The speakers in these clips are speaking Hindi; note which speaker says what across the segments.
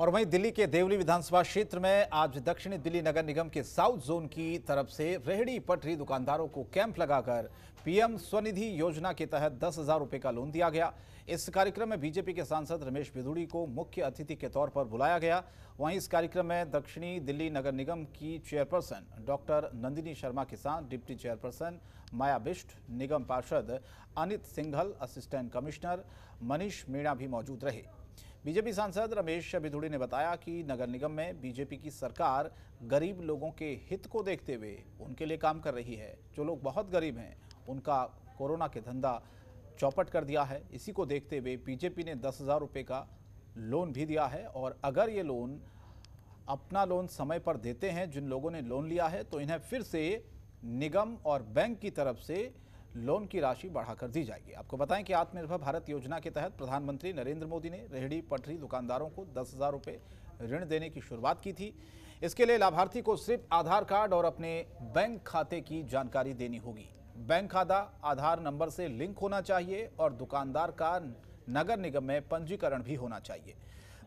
Speaker 1: और वहीं दिल्ली के देवली विधानसभा क्षेत्र में आज दक्षिणी दिल्ली नगर निगम के साउथ जोन की तरफ से रेहड़ी पटरी दुकानदारों को कैंप लगाकर पीएम स्वनिधि योजना के तहत दस हजार रुपये का लोन दिया गया इस कार्यक्रम में बीजेपी के सांसद रमेश बिदुड़ी को मुख्य अतिथि के तौर पर बुलाया गया वहीं इस कार्यक्रम में दक्षिणी दिल्ली नगर निगम की चेयरपर्सन डॉक्टर नंदिनी शर्मा के साथ डिप्टी चेयरपर्सन माया बिष्ट निगम पार्षद अनित सिंघल असिस्टेंट कमिश्नर मनीष मीणा भी मौजूद रहे बीजेपी सांसद रमेश अभिधुड़ी ने बताया कि नगर निगम में बीजेपी की सरकार गरीब लोगों के हित को देखते हुए उनके लिए काम कर रही है जो लोग बहुत गरीब हैं उनका कोरोना के धंधा चौपट कर दिया है इसी को देखते हुए बीजेपी ने दस हज़ार रुपये का लोन भी दिया है और अगर ये लोन अपना लोन समय पर देते हैं जिन लोगों ने लोन लिया है तो इन्हें फिर से निगम और बैंक की तरफ से लोन की राशि बढ़ाकर दी जाएगी आपको बताएं कि आत्मनिर्भर भारत योजना के तहत प्रधानमंत्री नरेंद्र मोदी ने रेहड़ी पटरी दुकानदारों को दस हज़ार रुपये ऋण देने की शुरुआत की थी इसके लिए लाभार्थी को सिर्फ आधार कार्ड और अपने बैंक खाते की जानकारी देनी होगी बैंक खाता आधार नंबर से लिंक होना चाहिए और दुकानदार का नगर निगम में पंजीकरण भी होना चाहिए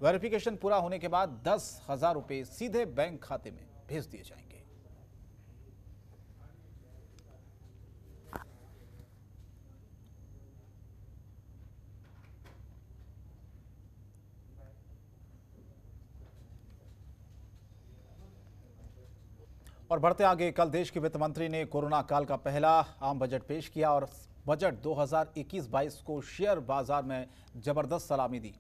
Speaker 1: वेरिफिकेशन पूरा होने के बाद दस हज़ार रुपये सीधे बैंक खाते में भेज दिए जाएंगे और बढ़ते आगे कल देश के वित्त मंत्री ने कोरोना काल का पहला आम बजट पेश किया और बजट 2021-22 को शेयर बाजार में जबरदस्त सलामी दी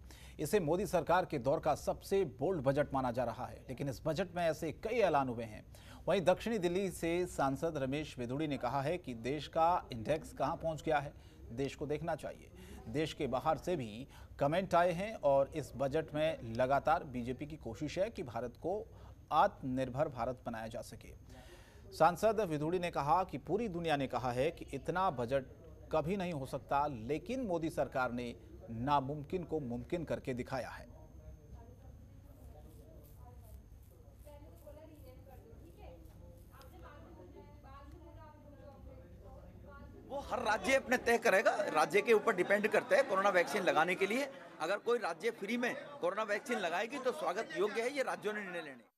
Speaker 1: इसे मोदी सरकार के दौर का सबसे बोल्ड बजट माना जा रहा है लेकिन इस बजट में ऐसे कई ऐलान हुए हैं वहीं दक्षिणी दिल्ली से सांसद रमेश वेदुड़ी ने कहा है कि देश का इंडेक्स कहाँ पहुँच गया है देश को देखना चाहिए देश के बाहर से भी कमेंट आए हैं और इस बजट में लगातार बीजेपी की कोशिश है कि भारत को आत्मनिर्भर भारत बनाया जा सके सांसद विधुड़ी ने कहा कि पूरी दुनिया ने कहा है कि इतना बजट कभी नहीं हो सकता लेकिन मोदी सरकार ने नामुमकिन को मुमकिन करके दिखाया है वो हर राज्य अपने तय करेगा राज्य के ऊपर डिपेंड करते हैं कोरोना वैक्सीन लगाने के लिए अगर कोई राज्य फ्री में कोरोना वैक्सीन लगाएगी तो स्वागत योग्य है ये राज्यों ने निर्णय लेने